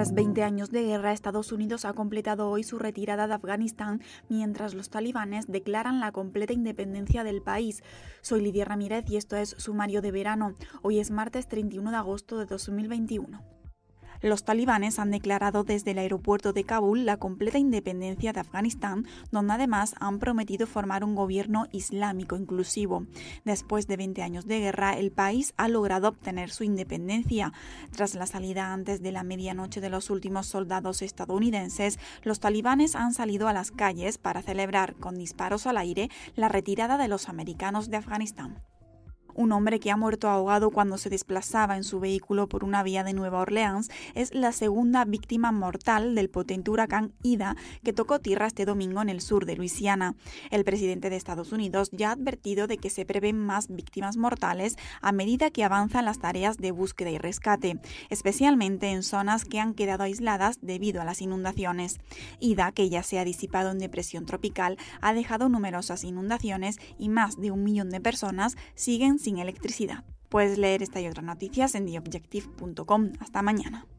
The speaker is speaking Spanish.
Tras 20 años de guerra, Estados Unidos ha completado hoy su retirada de Afganistán mientras los talibanes declaran la completa independencia del país. Soy Lidia Ramírez y esto es Sumario de Verano. Hoy es martes 31 de agosto de 2021. Los talibanes han declarado desde el aeropuerto de Kabul la completa independencia de Afganistán, donde además han prometido formar un gobierno islámico inclusivo. Después de 20 años de guerra, el país ha logrado obtener su independencia. Tras la salida antes de la medianoche de los últimos soldados estadounidenses, los talibanes han salido a las calles para celebrar con disparos al aire la retirada de los americanos de Afganistán un hombre que ha muerto ahogado cuando se desplazaba en su vehículo por una vía de Nueva Orleans, es la segunda víctima mortal del potente huracán Ida que tocó tierra este domingo en el sur de Luisiana. El presidente de Estados Unidos ya ha advertido de que se prevén más víctimas mortales a medida que avanzan las tareas de búsqueda y rescate, especialmente en zonas que han quedado aisladas debido a las inundaciones. Ida, que ya se ha disipado en depresión tropical, ha dejado numerosas inundaciones y más de un millón de personas siguen sin electricidad. Puedes leer esta y otras noticias en theobjective.com. Hasta mañana.